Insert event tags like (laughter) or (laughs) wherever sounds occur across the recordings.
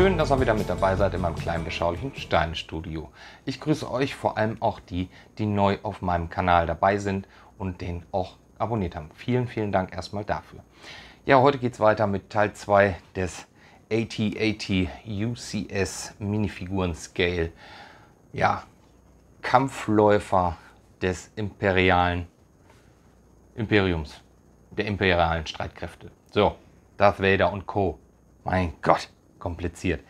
Schön, dass ihr wieder mit dabei seid in meinem kleinen beschaulichen Steinstudio. Ich grüße euch vor allem auch die, die neu auf meinem Kanal dabei sind und den auch abonniert haben. Vielen, vielen Dank erstmal dafür. Ja, heute geht es weiter mit Teil 2 des AT-AT UCS Minifiguren Scale. Ja, Kampfläufer des imperialen Imperiums, der imperialen Streitkräfte. So, Darth Vader und Co. Mein Gott, kompliziert.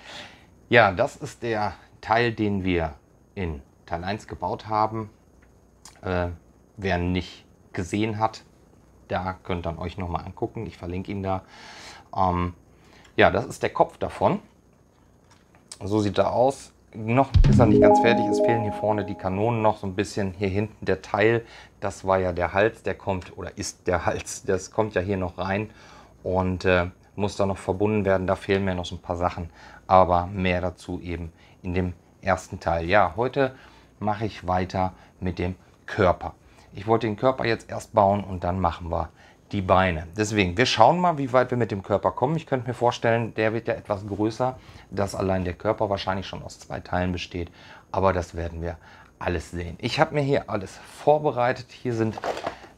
Ja, das ist der Teil, den wir in Teil 1 gebaut haben. Äh, wer nicht gesehen hat, da könnt ihr euch nochmal angucken. Ich verlinke ihn da. Ähm, ja, das ist der Kopf davon. So sieht er aus. Noch ist er nicht ganz fertig. Es fehlen hier vorne die Kanonen noch so ein bisschen. Hier hinten der Teil, das war ja der Hals, der kommt oder ist der Hals. Das kommt ja hier noch rein. Und äh, muss da noch verbunden werden. Da fehlen mir noch so ein paar Sachen, aber mehr dazu eben in dem ersten Teil. Ja, heute mache ich weiter mit dem Körper. Ich wollte den Körper jetzt erst bauen und dann machen wir die Beine. Deswegen, wir schauen mal, wie weit wir mit dem Körper kommen. Ich könnte mir vorstellen, der wird ja etwas größer, dass allein der Körper wahrscheinlich schon aus zwei Teilen besteht. Aber das werden wir alles sehen. Ich habe mir hier alles vorbereitet. Hier sind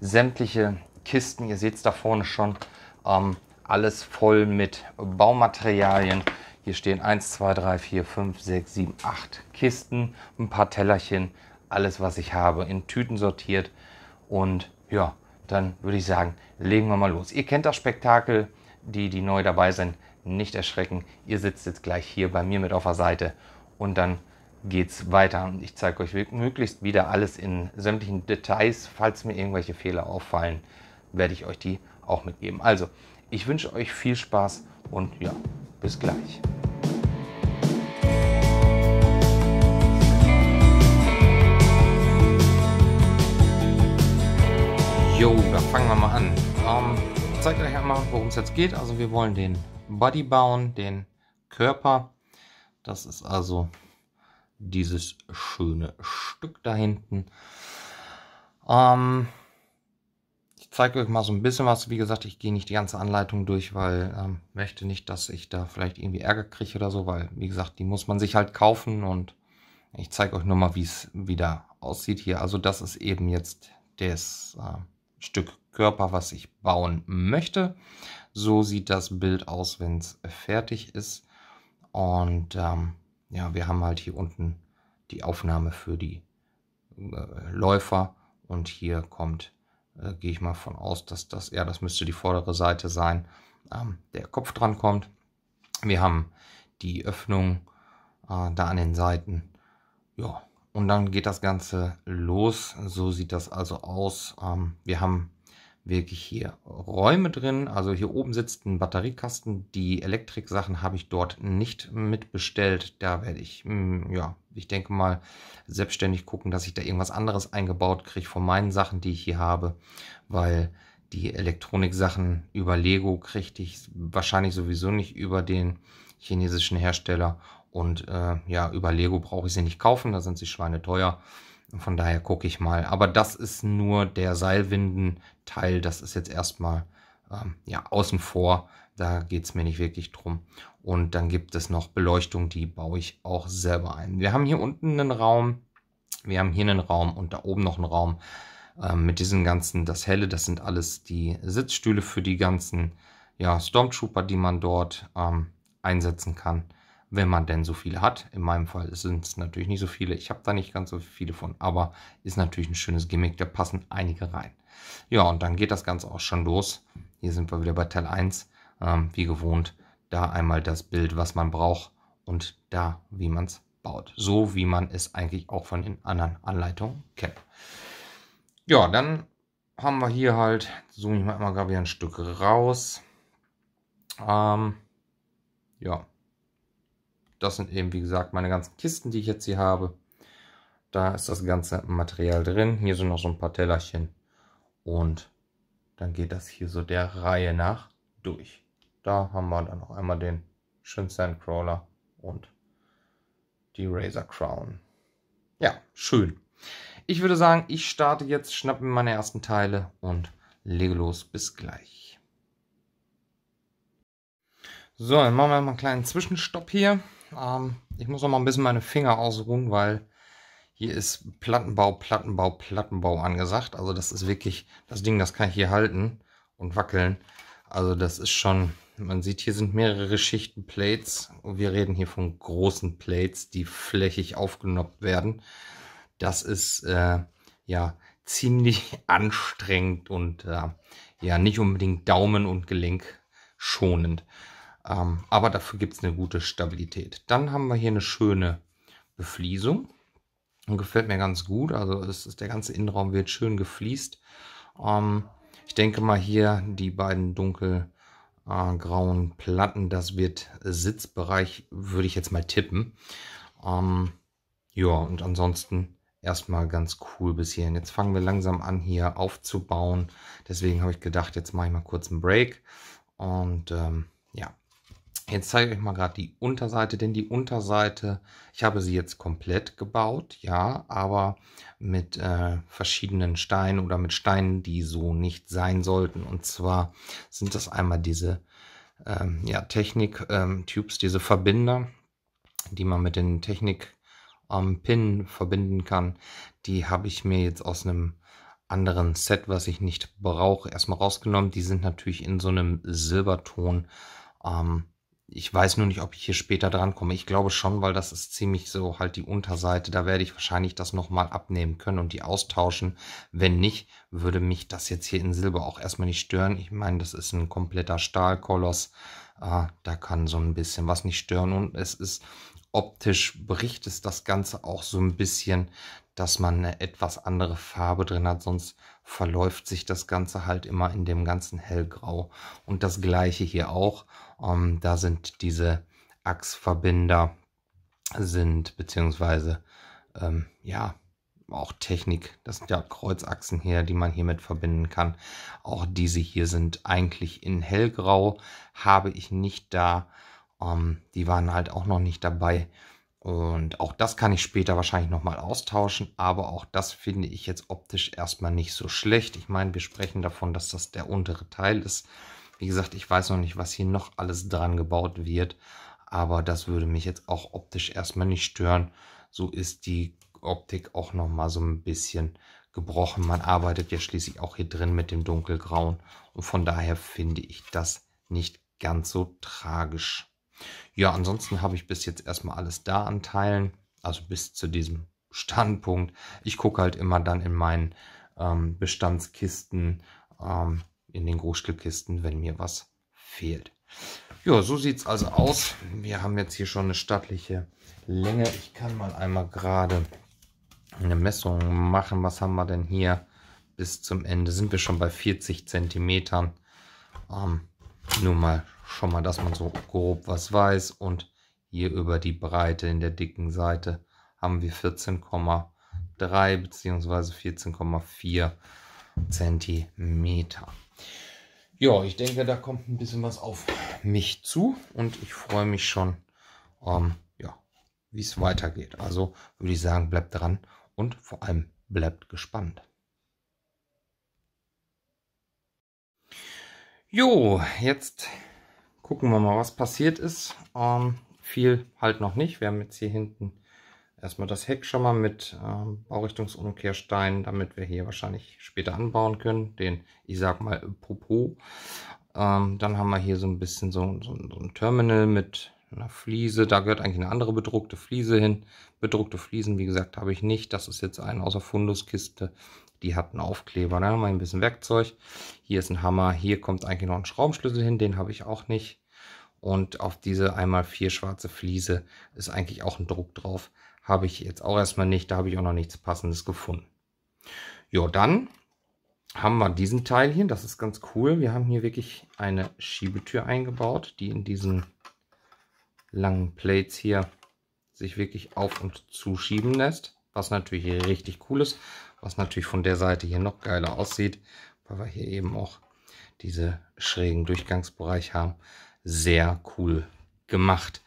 sämtliche Kisten. Ihr seht es da vorne schon. Ähm, alles voll mit Baumaterialien. Hier stehen 1, 2, 3, 4, 5, 6, 7, 8 Kisten, ein paar Tellerchen, alles was ich habe in Tüten sortiert. Und ja, dann würde ich sagen, legen wir mal los. Ihr kennt das Spektakel, die, die neu dabei sind, nicht erschrecken. Ihr sitzt jetzt gleich hier bei mir mit auf der Seite und dann geht's weiter. Und ich zeige euch möglichst wieder alles in sämtlichen Details. Falls mir irgendwelche Fehler auffallen, werde ich euch die auch mitgeben. Also, ich wünsche euch viel Spaß und ja, bis gleich. Jo, da fangen wir mal an. Ähm, ich zeige euch einmal, worum es jetzt geht. Also wir wollen den Body bauen, den Körper. Das ist also dieses schöne Stück da hinten. Ähm, zeige euch mal so ein bisschen was. Wie gesagt, ich gehe nicht die ganze Anleitung durch, weil ähm, möchte nicht, dass ich da vielleicht irgendwie Ärger kriege oder so, weil, wie gesagt, die muss man sich halt kaufen und ich zeige euch nur mal, wie es wieder aussieht hier. Also das ist eben jetzt das äh, Stück Körper, was ich bauen möchte. So sieht das Bild aus, wenn es fertig ist. Und ähm, ja, wir haben halt hier unten die Aufnahme für die äh, Läufer und hier kommt äh, gehe ich mal von aus, dass das, ja, das müsste die vordere Seite sein, ähm, der Kopf dran kommt. Wir haben die Öffnung äh, da an den Seiten. Ja, und dann geht das Ganze los. So sieht das also aus. Ähm, wir haben wirklich hier Räume drin. Also hier oben sitzt ein Batteriekasten. Die Elektriksachen habe ich dort nicht mitbestellt. Da werde ich, hm, ja, ich denke mal, selbstständig gucken, dass ich da irgendwas anderes eingebaut kriege von meinen Sachen, die ich hier habe. Weil die Elektroniksachen über Lego kriege ich wahrscheinlich sowieso nicht über den chinesischen Hersteller. Und äh, ja, über Lego brauche ich sie nicht kaufen, da sind sie schweineteuer. teuer. Von daher gucke ich mal. Aber das ist nur der Seilwindenteil. Das ist jetzt erstmal ähm, ja, außen vor. Da geht es mir nicht wirklich drum. Und dann gibt es noch Beleuchtung, die baue ich auch selber ein. Wir haben hier unten einen Raum, wir haben hier einen Raum und da oben noch einen Raum ähm, mit diesen ganzen, das helle, das sind alles die Sitzstühle für die ganzen ja, Stormtrooper, die man dort ähm, einsetzen kann wenn man denn so viele hat. In meinem Fall sind es natürlich nicht so viele. Ich habe da nicht ganz so viele von, aber ist natürlich ein schönes Gimmick. Da passen einige rein. Ja, und dann geht das Ganze auch schon los. Hier sind wir wieder bei Teil 1. Ähm, wie gewohnt, da einmal das Bild, was man braucht und da, wie man es baut. So wie man es eigentlich auch von den anderen Anleitungen kennt. Ja, dann haben wir hier halt, zoome ich mal immer gerade wieder ein Stück raus. Ähm, ja, das sind eben, wie gesagt, meine ganzen Kisten, die ich jetzt hier habe. Da ist das ganze Material drin. Hier sind noch so ein paar Tellerchen. Und dann geht das hier so der Reihe nach durch. Da haben wir dann noch einmal den Shinsan Crawler und die Razor Crown. Ja, schön. Ich würde sagen, ich starte jetzt, schnappe meine ersten Teile und lege los. Bis gleich. So, dann machen wir mal einen kleinen Zwischenstopp hier. Ähm, ich muss noch mal ein bisschen meine Finger ausruhen, weil hier ist Plattenbau, Plattenbau, Plattenbau angesagt. Also das ist wirklich das Ding, das kann ich hier halten und wackeln. Also das ist schon, man sieht, hier sind mehrere Schichten Plates. wir reden hier von großen Plates, die flächig aufgenoppt werden. Das ist äh, ja ziemlich (laughs) anstrengend und äh, ja nicht unbedingt Daumen und Gelenk schonend. Ähm, aber dafür gibt es eine gute Stabilität. Dann haben wir hier eine schöne Befliesung. Und gefällt mir ganz gut. Also ist, der ganze Innenraum wird schön gefliest. Ähm, ich denke mal hier die beiden dunkelgrauen äh, Platten, das wird Sitzbereich, würde ich jetzt mal tippen. Ähm, ja, und ansonsten erstmal ganz cool bis hierhin. Jetzt fangen wir langsam an hier aufzubauen. Deswegen habe ich gedacht, jetzt mache ich mal kurz einen Break. Und ähm, Jetzt zeige ich euch mal gerade die Unterseite, denn die Unterseite, ich habe sie jetzt komplett gebaut, ja, aber mit äh, verschiedenen Steinen oder mit Steinen, die so nicht sein sollten. Und zwar sind das einmal diese ähm, ja, Technik-Tubes, ähm, diese Verbinder, die man mit den Technik-Pin ähm, verbinden kann. Die habe ich mir jetzt aus einem anderen Set, was ich nicht brauche, erstmal rausgenommen. Die sind natürlich in so einem Silberton ähm, ich weiß nur nicht, ob ich hier später drankomme. Ich glaube schon, weil das ist ziemlich so halt die Unterseite. Da werde ich wahrscheinlich das nochmal abnehmen können und die austauschen. Wenn nicht, würde mich das jetzt hier in Silber auch erstmal nicht stören. Ich meine, das ist ein kompletter Stahlkoloss. Ah, da kann so ein bisschen was nicht stören. Und es ist optisch bricht es das Ganze auch so ein bisschen, dass man eine etwas andere Farbe drin hat. Sonst verläuft sich das Ganze halt immer in dem ganzen Hellgrau. Und das gleiche hier auch. Ähm, da sind diese Achsverbinder sind, beziehungsweise, ähm, ja, auch Technik. Das sind ja Kreuzachsen hier, die man hiermit verbinden kann. Auch diese hier sind eigentlich in hellgrau, habe ich nicht da. Ähm, die waren halt auch noch nicht dabei. Und auch das kann ich später wahrscheinlich nochmal austauschen, aber auch das finde ich jetzt optisch erstmal nicht so schlecht. Ich meine, wir sprechen davon, dass das der untere Teil ist. Wie gesagt, ich weiß noch nicht, was hier noch alles dran gebaut wird, aber das würde mich jetzt auch optisch erstmal nicht stören. So ist die Optik auch nochmal so ein bisschen gebrochen. Man arbeitet ja schließlich auch hier drin mit dem dunkelgrauen und von daher finde ich das nicht ganz so tragisch. Ja, ansonsten habe ich bis jetzt erstmal alles da an Teilen, also bis zu diesem Standpunkt. Ich gucke halt immer dann in meinen ähm, Bestandskisten, ähm, in den Großstückkisten, wenn mir was fehlt. Ja, so sieht es also aus. Wir haben jetzt hier schon eine stattliche Länge. Ich kann mal einmal gerade eine Messung machen. Was haben wir denn hier bis zum Ende? Sind wir schon bei 40 Zentimetern? Ähm, nur mal schon mal, dass man so grob was weiß. Und hier über die Breite in der dicken Seite haben wir 14,3 bzw. 14,4 cm. Ja, ich denke, da kommt ein bisschen was auf mich zu und ich freue mich schon, ähm, ja, wie es weitergeht. Also würde ich sagen, bleibt dran und vor allem bleibt gespannt. Jo, jetzt gucken wir mal, was passiert ist. Ähm, viel halt noch nicht. Wir haben jetzt hier hinten erstmal das Heck schon mal mit ähm, Baurichtungsumkehrstein, damit wir hier wahrscheinlich später anbauen können. Den, ich sag mal, Popo. Ähm, dann haben wir hier so ein bisschen so, so, so ein Terminal mit einer Fliese. Da gehört eigentlich eine andere bedruckte Fliese hin. Bedruckte Fliesen, wie gesagt, habe ich nicht. Das ist jetzt eine aus Funduskiste. Die hat einen Aufkleber. Dann haben wir ein bisschen Werkzeug. Hier ist ein Hammer. Hier kommt eigentlich noch ein Schraubenschlüssel hin. Den habe ich auch nicht. Und auf diese einmal vier schwarze Fliese ist eigentlich auch ein Druck drauf. Habe ich jetzt auch erstmal nicht, da habe ich auch noch nichts passendes gefunden. Jo, dann haben wir diesen Teil hier, das ist ganz cool. Wir haben hier wirklich eine Schiebetür eingebaut, die in diesen langen Plates hier sich wirklich auf und zuschieben lässt. Was natürlich richtig cool ist, was natürlich von der Seite hier noch geiler aussieht, weil wir hier eben auch diese schrägen Durchgangsbereich haben sehr cool gemacht.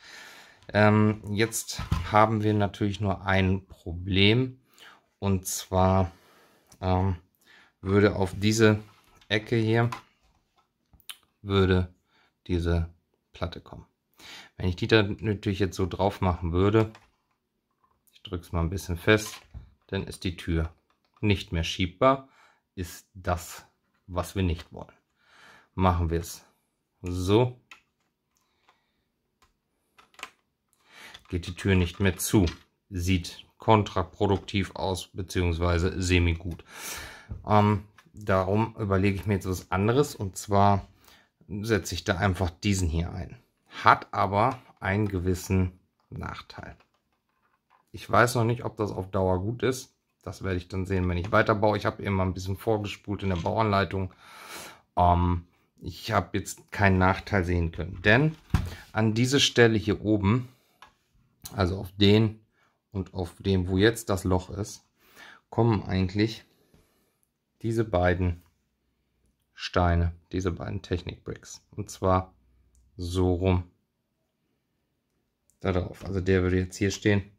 Ähm, jetzt haben wir natürlich nur ein Problem und zwar ähm, würde auf diese Ecke hier würde diese Platte kommen. Wenn ich die dann natürlich jetzt so drauf machen würde, ich drücke es mal ein bisschen fest, dann ist die Tür nicht mehr schiebbar, ist das, was wir nicht wollen. Machen wir es so, geht die Tür nicht mehr zu. Sieht kontraproduktiv aus, beziehungsweise semi-gut. Ähm, darum überlege ich mir jetzt was anderes und zwar setze ich da einfach diesen hier ein. Hat aber einen gewissen Nachteil. Ich weiß noch nicht, ob das auf Dauer gut ist. Das werde ich dann sehen, wenn ich weiterbaue. Ich habe immer ein bisschen vorgespult in der Bauanleitung. Ähm, ich habe jetzt keinen Nachteil sehen können. Denn an diese Stelle hier oben also auf den und auf dem, wo jetzt das Loch ist, kommen eigentlich diese beiden Steine, diese beiden Technik-Bricks. Und zwar so rum da drauf. Also der würde jetzt hier stehen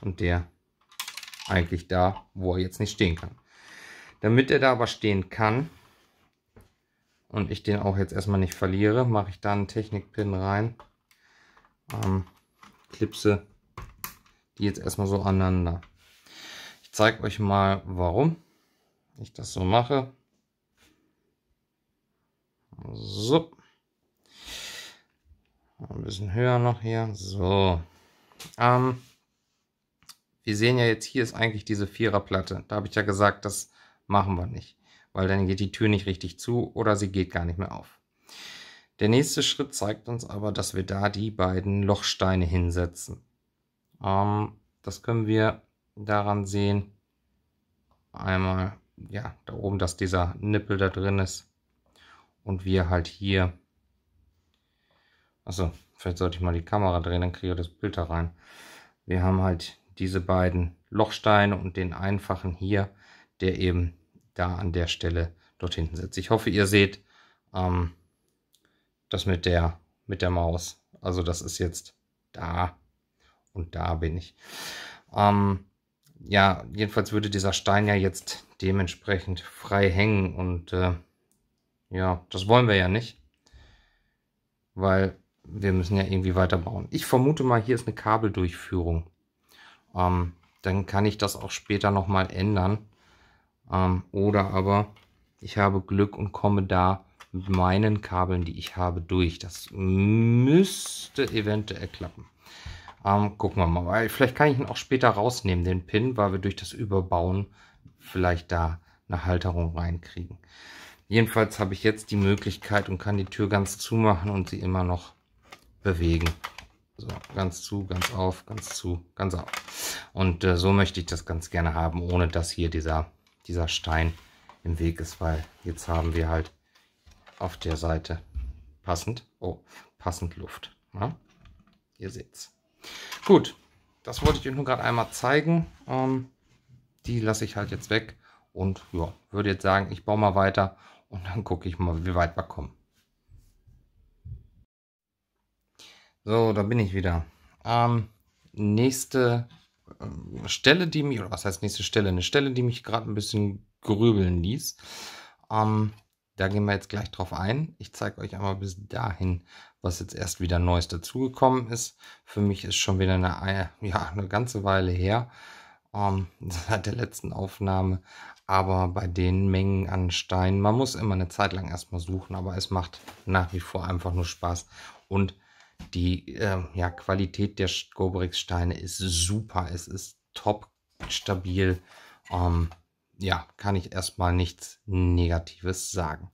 und der eigentlich da, wo er jetzt nicht stehen kann. Damit er da aber stehen kann und ich den auch jetzt erstmal nicht verliere, mache ich da einen Technik-Pin rein. Ähm, klipse die jetzt erstmal so aneinander. Ich zeige euch mal, warum ich das so mache. So. Ein bisschen höher noch hier. So. Ähm, wir sehen ja jetzt, hier ist eigentlich diese Viererplatte. Da habe ich ja gesagt, das machen wir nicht, weil dann geht die Tür nicht richtig zu oder sie geht gar nicht mehr auf. Der nächste Schritt zeigt uns aber, dass wir da die beiden Lochsteine hinsetzen. Ähm, das können wir daran sehen. Einmal, ja, da oben, dass dieser Nippel da drin ist. Und wir halt hier. Achso, vielleicht sollte ich mal die Kamera drehen, dann kriege ich das Bild da rein. Wir haben halt diese beiden Lochsteine und den einfachen hier, der eben da an der Stelle dort hinten sitzt. Ich hoffe, ihr seht, ähm, das mit der, mit der Maus. Also das ist jetzt da und da bin ich. Ähm, ja, jedenfalls würde dieser Stein ja jetzt dementsprechend frei hängen und äh, ja, das wollen wir ja nicht, weil wir müssen ja irgendwie weiterbauen. Ich vermute mal, hier ist eine Kabeldurchführung. Ähm, dann kann ich das auch später nochmal ändern. Ähm, oder aber ich habe Glück und komme da mit meinen Kabeln, die ich habe, durch. Das müsste eventuell klappen. Ähm, gucken wir mal. Weil vielleicht kann ich ihn auch später rausnehmen, den Pin, weil wir durch das Überbauen vielleicht da eine Halterung reinkriegen. Jedenfalls habe ich jetzt die Möglichkeit und kann die Tür ganz zumachen und sie immer noch bewegen. So, ganz zu, ganz auf, ganz zu, ganz auf. Und äh, so möchte ich das ganz gerne haben, ohne dass hier dieser, dieser Stein im Weg ist, weil jetzt haben wir halt auf der Seite passend, oh, passend Luft. Ja? Ihr seht's. Gut, das wollte ich euch nur gerade einmal zeigen. Ähm, die lasse ich halt jetzt weg und ja, würde jetzt sagen, ich baue mal weiter und dann gucke ich mal, wie weit wir kommen. So, da bin ich wieder. Ähm, nächste ähm, Stelle, die mich, oder was heißt nächste Stelle? Eine Stelle, die mich gerade ein bisschen grübeln ließ. Ähm, da gehen wir jetzt gleich drauf ein. Ich zeige euch einmal bis dahin, was jetzt erst wieder Neues dazugekommen ist. Für mich ist schon wieder eine, äh, ja, eine ganze Weile her ähm, (laughs) seit der letzten Aufnahme. Aber bei den Mengen an Steinen, man muss immer eine Zeit lang erstmal suchen, aber es macht nach wie vor einfach nur Spaß. Und die äh, ja, Qualität der Gobrix-Steine ist super. Es ist top stabil. Ähm, ja, kann ich erstmal nichts Negatives sagen.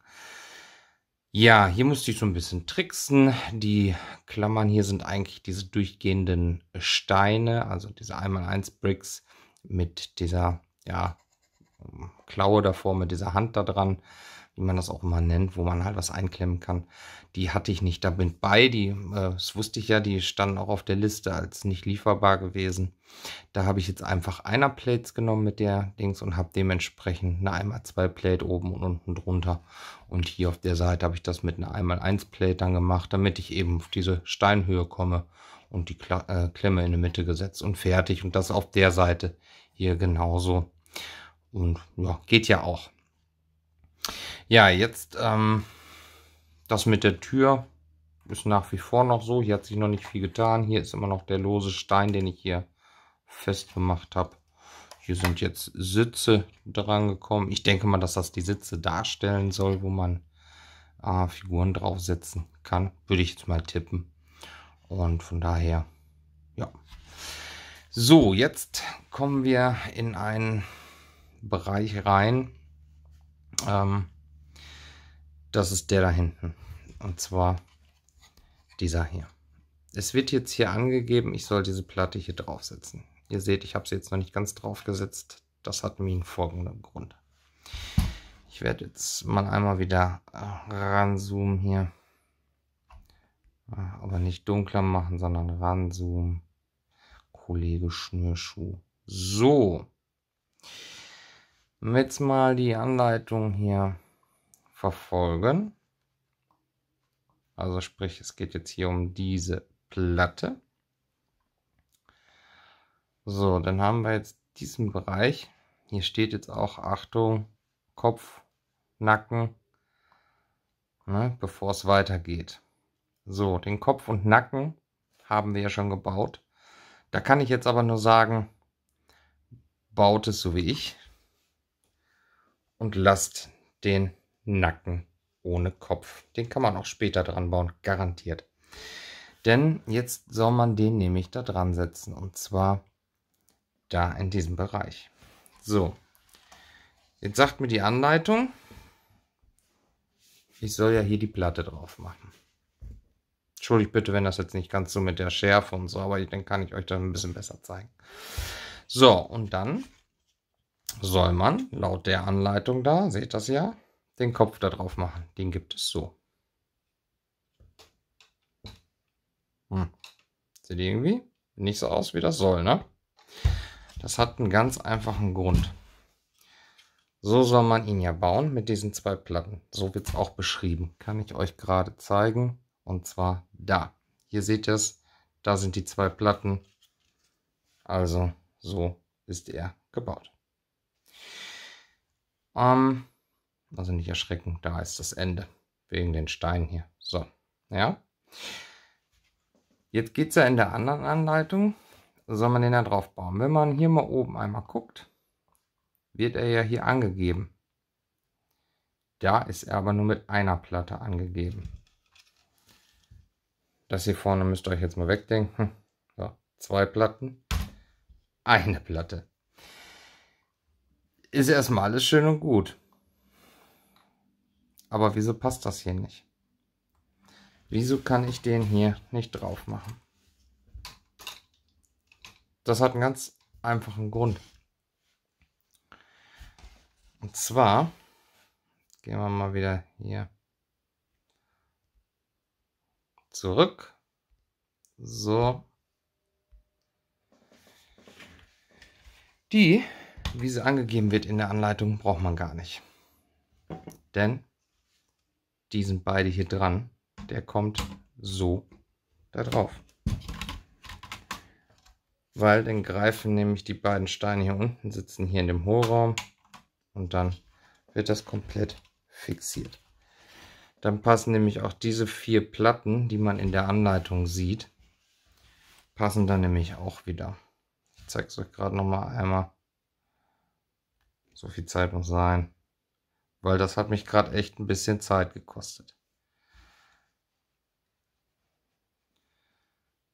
Ja, hier musste ich so ein bisschen tricksen. Die Klammern hier sind eigentlich diese durchgehenden Steine, also diese 1x1 Bricks mit dieser, ja, Klaue davor, mit dieser Hand da dran wie man das auch immer nennt, wo man halt was einklemmen kann. Die hatte ich nicht damit bei. Die, äh, das wusste ich ja, die standen auch auf der Liste als nicht lieferbar gewesen. Da habe ich jetzt einfach einer Plates genommen mit der Dings und habe dementsprechend eine einmal zwei Plate oben und unten drunter. Und hier auf der Seite habe ich das mit einer einmal 1 Plate dann gemacht, damit ich eben auf diese Steinhöhe komme und die Kla äh, Klemme in die Mitte gesetzt und fertig. Und das auf der Seite hier genauso. Und ja, geht ja auch. Ja, jetzt ähm, das mit der Tür ist nach wie vor noch so. Hier hat sich noch nicht viel getan. Hier ist immer noch der lose Stein, den ich hier festgemacht habe. Hier sind jetzt Sitze dran gekommen. Ich denke mal, dass das die Sitze darstellen soll, wo man äh, Figuren draufsetzen kann. Würde ich jetzt mal tippen. Und von daher, ja. So, jetzt kommen wir in einen Bereich rein. Ähm, das ist der da hinten. Und zwar dieser hier. Es wird jetzt hier angegeben, ich soll diese Platte hier draufsetzen. Ihr seht, ich habe sie jetzt noch nicht ganz draufgesetzt. Das hat mir einen folgenden Grund. Ich werde jetzt mal einmal wieder äh, ranzoomen hier. Äh, aber nicht dunkler machen, sondern ranzoomen. Kollege Schnürschuh. So. Jetzt mal die Anleitung hier verfolgen. Also sprich, es geht jetzt hier um diese Platte. So, dann haben wir jetzt diesen Bereich. Hier steht jetzt auch, Achtung, Kopf, Nacken, ne, bevor es weitergeht. So, den Kopf und Nacken haben wir ja schon gebaut. Da kann ich jetzt aber nur sagen, baut es so wie ich und lasst den Nacken ohne Kopf. Den kann man auch später dran bauen, garantiert. Denn jetzt soll man den nämlich da dran setzen und zwar da in diesem Bereich. So, jetzt sagt mir die Anleitung, ich soll ja hier die Platte drauf machen. Entschuldigt bitte, wenn das jetzt nicht ganz so mit der Schärfe und so, aber dann kann ich euch dann ein bisschen besser zeigen. So, und dann soll man laut der Anleitung da, seht das ja, den Kopf da drauf machen. Den gibt es so. Hm. Sieht irgendwie nicht so aus, wie das soll, ne? Das hat einen ganz einfachen Grund. So soll man ihn ja bauen mit diesen zwei Platten. So wird es auch beschrieben. Kann ich euch gerade zeigen. Und zwar da. Hier seht ihr es. Da sind die zwei Platten. Also so ist er gebaut. Ähm, also nicht erschrecken, da ist das Ende. Wegen den Steinen hier. So, ja. Jetzt geht es ja in der anderen Anleitung, soll man den da drauf bauen. Wenn man hier mal oben einmal guckt, wird er ja hier angegeben. Da ist er aber nur mit einer Platte angegeben. Das hier vorne müsst ihr euch jetzt mal wegdenken. Ja, zwei Platten, eine Platte. Ist erstmal alles schön und gut. Aber wieso passt das hier nicht? Wieso kann ich den hier nicht drauf machen? Das hat einen ganz einfachen Grund. Und zwar gehen wir mal wieder hier zurück. So. Die, wie sie angegeben wird in der Anleitung, braucht man gar nicht. Denn die sind beide hier dran. Der kommt so da drauf. Weil dann greifen nämlich die beiden Steine hier unten, sitzen hier in dem Hohlraum und dann wird das komplett fixiert. Dann passen nämlich auch diese vier Platten, die man in der Anleitung sieht, passen dann nämlich auch wieder. Ich zeige es euch gerade nochmal einmal. So viel Zeit muss sein. Weil das hat mich gerade echt ein bisschen Zeit gekostet.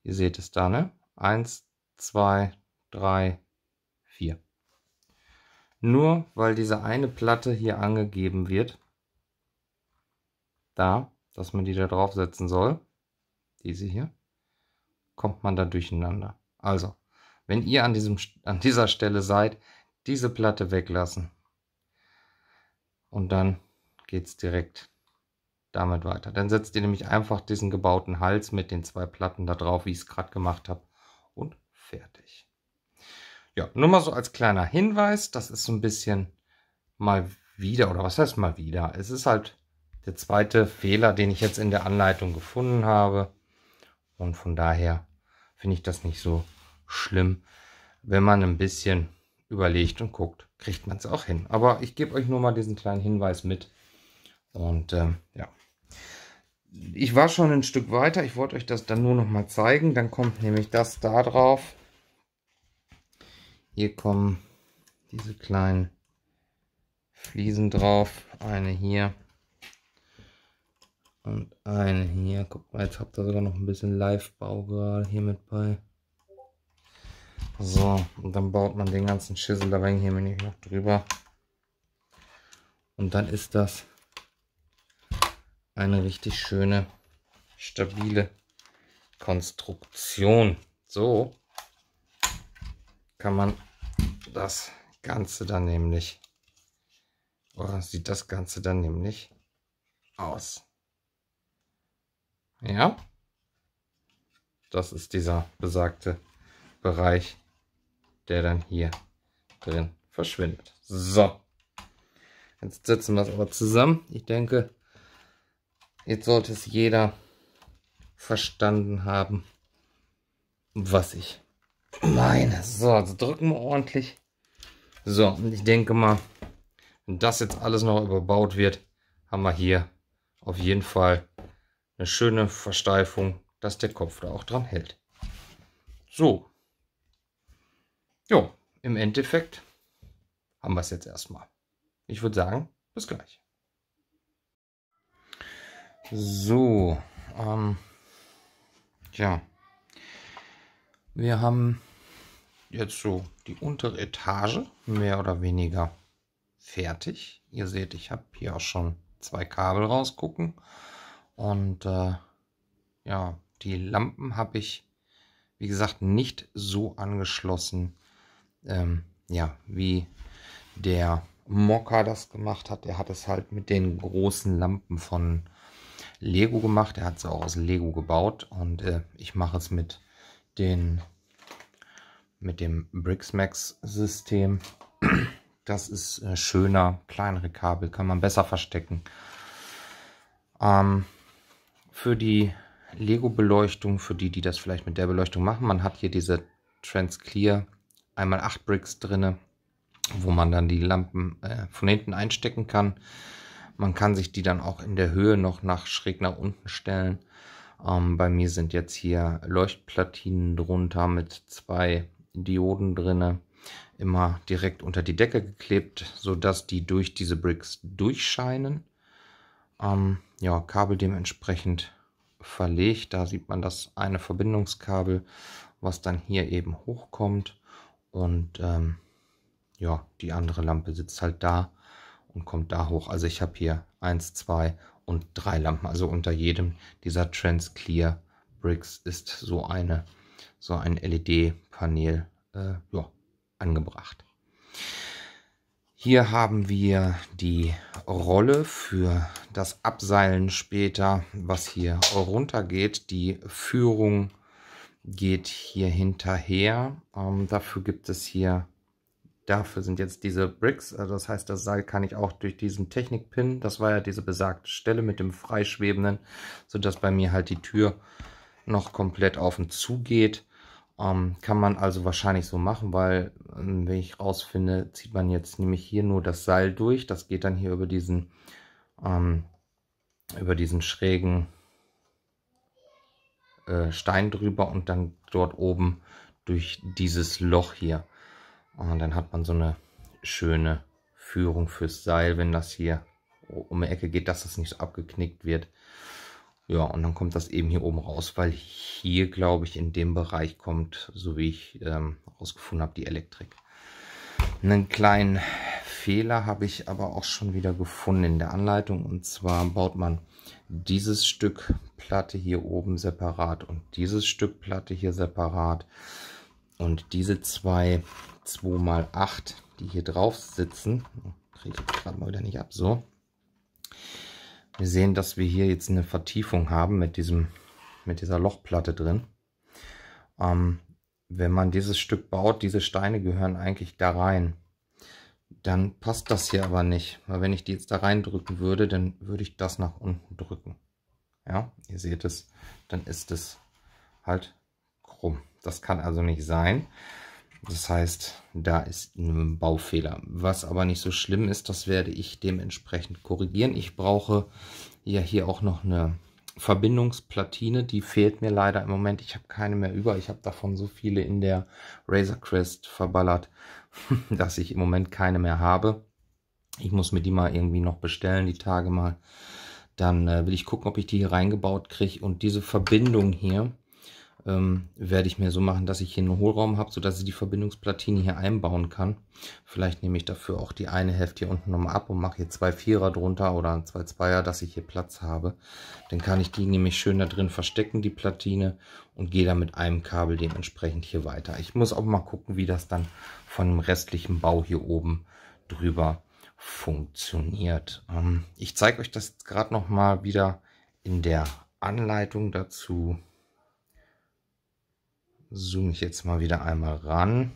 Ihr seht es da, ne? Eins, zwei, drei, vier. Nur weil diese eine Platte hier angegeben wird, da, dass man die da draufsetzen soll, diese hier, kommt man da durcheinander. Also, wenn ihr an, diesem, an dieser Stelle seid, diese Platte weglassen und dann geht es direkt damit weiter. Dann setzt ihr nämlich einfach diesen gebauten Hals mit den zwei Platten da drauf, wie ich es gerade gemacht habe und fertig. Ja, nur mal so als kleiner Hinweis, das ist so ein bisschen mal wieder, oder was heißt mal wieder? Es ist halt der zweite Fehler, den ich jetzt in der Anleitung gefunden habe. Und von daher finde ich das nicht so schlimm, wenn man ein bisschen überlegt und guckt, kriegt man es auch hin. Aber ich gebe euch nur mal diesen kleinen Hinweis mit. Und ähm, ja. Ich war schon ein Stück weiter. Ich wollte euch das dann nur noch mal zeigen. Dann kommt nämlich das da drauf. Hier kommen diese kleinen Fliesen drauf. Eine hier. Und eine hier. Guck mal, jetzt habt ihr sogar noch ein bisschen Live-Bau gerade hier mit bei. So, und dann baut man den ganzen Schüssel da rein, hier bin ich noch drüber. Und dann ist das eine richtig schöne, stabile Konstruktion. So kann man das Ganze dann nämlich, oder sieht das Ganze dann nämlich aus. Ja, das ist dieser besagte Bereich, der dann hier drin verschwindet. So, jetzt setzen wir es aber zusammen. Ich denke, jetzt sollte es jeder verstanden haben, was ich meine. So, also drücken wir ordentlich. So, und ich denke mal, wenn das jetzt alles noch überbaut wird, haben wir hier auf jeden Fall eine schöne Versteifung, dass der Kopf da auch dran hält. So, Jo, im Endeffekt haben wir es jetzt erstmal. Ich würde sagen, bis gleich. So, ähm, ja, wir haben jetzt so die untere Etage mehr oder weniger fertig. Ihr seht, ich habe hier auch schon zwei Kabel rausgucken und äh, ja, die Lampen habe ich, wie gesagt, nicht so angeschlossen, ähm, ja, wie der Mocker das gemacht hat. Er hat es halt mit den großen Lampen von Lego gemacht. Er hat sie auch aus Lego gebaut und äh, ich mache es mit den mit dem Bricksmax System. Das ist äh, schöner, kleinere Kabel, kann man besser verstecken. Ähm, für die Lego Beleuchtung, für die, die das vielleicht mit der Beleuchtung machen, man hat hier diese Transclear einmal 8 Bricks drinne, wo man dann die Lampen äh, von hinten einstecken kann. Man kann sich die dann auch in der Höhe noch nach schräg nach unten stellen. Ähm, bei mir sind jetzt hier Leuchtplatinen drunter mit zwei Dioden drinne, immer direkt unter die Decke geklebt, sodass die durch diese Bricks durchscheinen. Ähm, ja, Kabel dementsprechend verlegt. Da sieht man das eine Verbindungskabel, was dann hier eben hochkommt. Und ähm, ja, die andere Lampe sitzt halt da und kommt da hoch. Also ich habe hier eins, zwei und drei Lampen. Also unter jedem dieser Trans Clear Bricks ist so eine so ein LED-Panel äh, ja, angebracht. Hier haben wir die Rolle für das Abseilen später, was hier runter geht, die Führung geht hier hinterher. Ähm, dafür gibt es hier, dafür sind jetzt diese Bricks, also das heißt, das Seil kann ich auch durch diesen Technikpin, das war ja diese besagte Stelle mit dem freischwebenden, sodass bei mir halt die Tür noch komplett auf und zu geht. Ähm, kann man also wahrscheinlich so machen, weil, ähm, wenn ich rausfinde, zieht man jetzt nämlich hier nur das Seil durch. Das geht dann hier über diesen, ähm, über diesen schrägen äh, Stein drüber und dann dort oben durch dieses Loch hier. Und dann hat man so eine schöne Führung fürs Seil, wenn das hier um die Ecke geht, dass das nicht so abgeknickt wird. Ja, und dann kommt das eben hier oben raus, weil hier, glaube ich, in dem Bereich kommt, so wie ich ähm, rausgefunden habe, die Elektrik. Einen kleinen Fehler habe ich aber auch schon wieder gefunden in der Anleitung. Und zwar baut man dieses Stück Platte hier oben separat und dieses Stück Platte hier separat. Und diese zwei 2x8, die hier drauf sitzen, kriege ich gerade mal wieder nicht ab, so. Wir sehen, dass wir hier jetzt eine Vertiefung haben mit, diesem, mit dieser Lochplatte drin. Ähm, wenn man dieses Stück baut, diese Steine gehören eigentlich da rein dann passt das hier aber nicht. Weil wenn ich die jetzt da reindrücken würde, dann würde ich das nach unten drücken. Ja, ihr seht es, dann ist es halt krumm. Das kann also nicht sein. Das heißt, da ist ein Baufehler. Was aber nicht so schlimm ist, das werde ich dementsprechend korrigieren. Ich brauche ja hier auch noch eine Verbindungsplatine, die fehlt mir leider im Moment. Ich habe keine mehr über. Ich habe davon so viele in der Razor Crest verballert, (laughs) dass ich im Moment keine mehr habe. Ich muss mir die mal irgendwie noch bestellen, die Tage mal. Dann äh, will ich gucken, ob ich die hier reingebaut kriege. Und diese Verbindung hier, ähm, werde ich mir so machen, dass ich hier einen Hohlraum habe, sodass ich die Verbindungsplatine hier einbauen kann. Vielleicht nehme ich dafür auch die eine Hälfte hier unten nochmal ab und mache hier zwei Vierer drunter oder zwei Zweier, dass ich hier Platz habe. Dann kann ich die nämlich schön da drin verstecken, die Platine, und gehe dann mit einem Kabel dementsprechend hier weiter. Ich muss auch mal gucken, wie das dann von dem restlichen Bau hier oben drüber funktioniert. Ähm, ich zeige euch das gerade nochmal wieder in der Anleitung dazu zoome ich jetzt mal wieder einmal ran.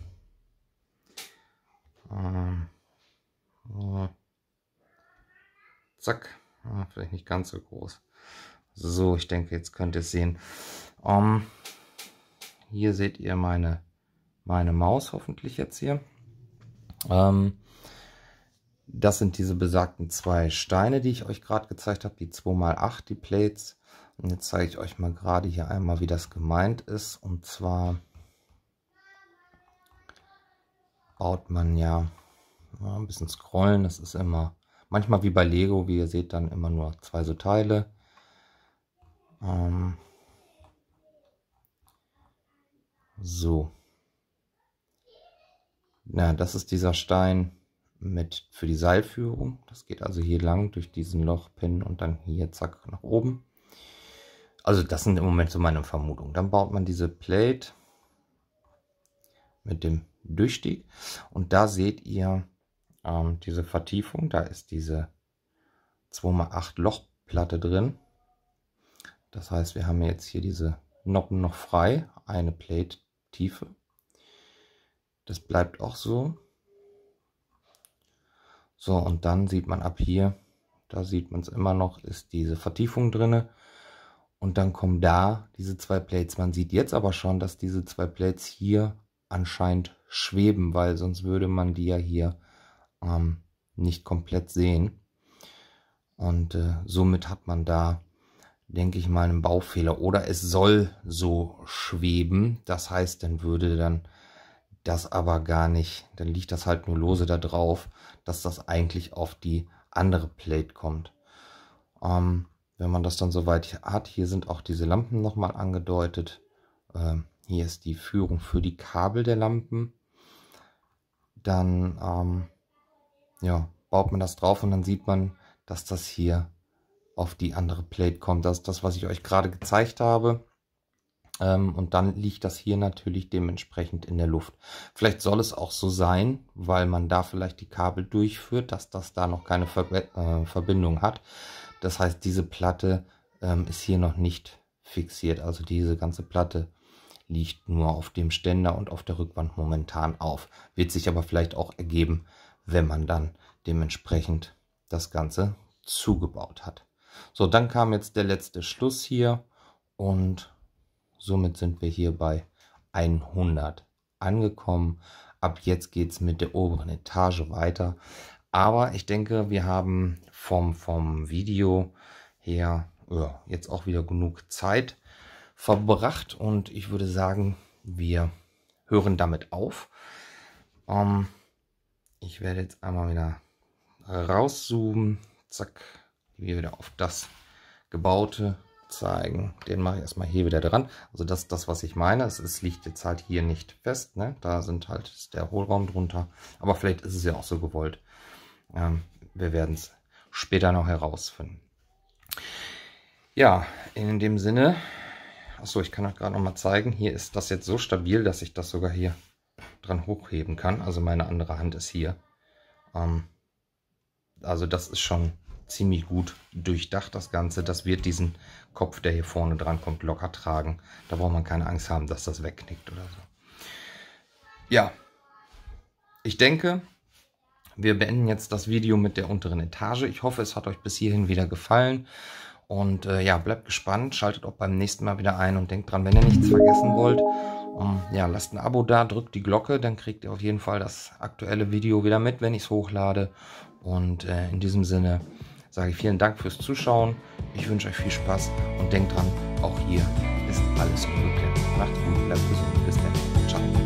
Ähm, Zack. Ah, vielleicht nicht ganz so groß. So, ich denke, jetzt könnt ihr es sehen. Um, ähm, hier seht ihr meine, meine Maus hoffentlich jetzt hier. Ähm, das sind diese besagten zwei Steine, die ich euch gerade gezeigt habe, die 2x8, die Plates. Und jetzt zeige ich euch mal gerade hier einmal, wie das gemeint ist. Und zwar baut man ja, ja ein bisschen scrollen. Das ist immer, manchmal wie bei Lego, wie ihr seht, dann immer nur zwei so Teile. Ähm, so. Na, ja, das ist dieser Stein mit für die Seilführung. Das geht also hier lang durch diesen Lochpin und dann hier zack nach oben. Also das sind im Moment so meine Vermutungen. Dann baut man diese Plate mit dem Durchstieg und da seht ihr ähm, diese Vertiefung. Da ist diese 2x8 Lochplatte drin. Das heißt, wir haben jetzt hier diese Noppen noch frei, eine Plate Tiefe. Das bleibt auch so. So, und dann sieht man ab hier, da sieht man es immer noch, ist diese Vertiefung drinne. Und dann kommen da diese zwei Plates. Man sieht jetzt aber schon, dass diese zwei Plates hier anscheinend schweben, weil sonst würde man die ja hier ähm, nicht komplett sehen. Und äh, somit hat man da, denke ich mal, einen Baufehler. Oder es soll so schweben. Das heißt, dann würde dann das aber gar nicht, dann liegt das halt nur lose da drauf, dass das eigentlich auf die andere Plate kommt. Ähm, wenn man das dann soweit hat. Hier sind auch diese Lampen nochmal angedeutet. Ähm, hier ist die Führung für die Kabel der Lampen. Dann ähm, ja, baut man das drauf und dann sieht man, dass das hier auf die andere Plate kommt. Das ist das, was ich euch gerade gezeigt habe. Ähm, und dann liegt das hier natürlich dementsprechend in der Luft. Vielleicht soll es auch so sein, weil man da vielleicht die Kabel durchführt, dass das da noch keine Ver äh, Verbindung hat. Das heißt, diese Platte ähm, ist hier noch nicht fixiert. Also diese ganze Platte liegt nur auf dem Ständer und auf der Rückwand momentan auf. Wird sich aber vielleicht auch ergeben, wenn man dann dementsprechend das Ganze zugebaut hat. So, dann kam jetzt der letzte Schluss hier und somit sind wir hier bei 100 angekommen. Ab jetzt geht es mit der oberen Etage weiter. Aber ich denke, wir haben vom, vom Video her ja, jetzt auch wieder genug Zeit verbracht und ich würde sagen, wir hören damit auf. Ähm, ich werde jetzt einmal wieder rauszoomen. Zack, hier wieder auf das Gebaute zeigen. Den mache ich erstmal hier wieder dran. Also das ist das, was ich meine. Es, es liegt jetzt halt hier nicht fest. Ne? Da sind halt der Hohlraum drunter. Aber vielleicht ist es ja auch so gewollt. Ähm, wir werden es später noch herausfinden. Ja, in dem Sinne, achso, ich kann euch gerade nochmal zeigen, hier ist das jetzt so stabil, dass ich das sogar hier dran hochheben kann. Also meine andere Hand ist hier. Ähm, also das ist schon ziemlich gut durchdacht, das Ganze. Das wird diesen Kopf, der hier vorne dran kommt, locker tragen. Da braucht man keine Angst haben, dass das wegknickt oder so. Ja, ich denke, wir beenden jetzt das Video mit der unteren Etage. Ich hoffe, es hat euch bis hierhin wieder gefallen. Und äh, ja, bleibt gespannt, schaltet auch beim nächsten Mal wieder ein und denkt dran, wenn ihr nichts vergessen wollt, um, ähm, ja, lasst ein Abo da, drückt die Glocke, dann kriegt ihr auf jeden Fall das aktuelle Video wieder mit, wenn ich es hochlade. Und äh, in diesem Sinne sage ich vielen Dank fürs Zuschauen. Ich wünsche euch viel Spaß und denkt dran, auch hier ist alles möglich. Macht's gut, bleibt gesund, bis dann. Ciao.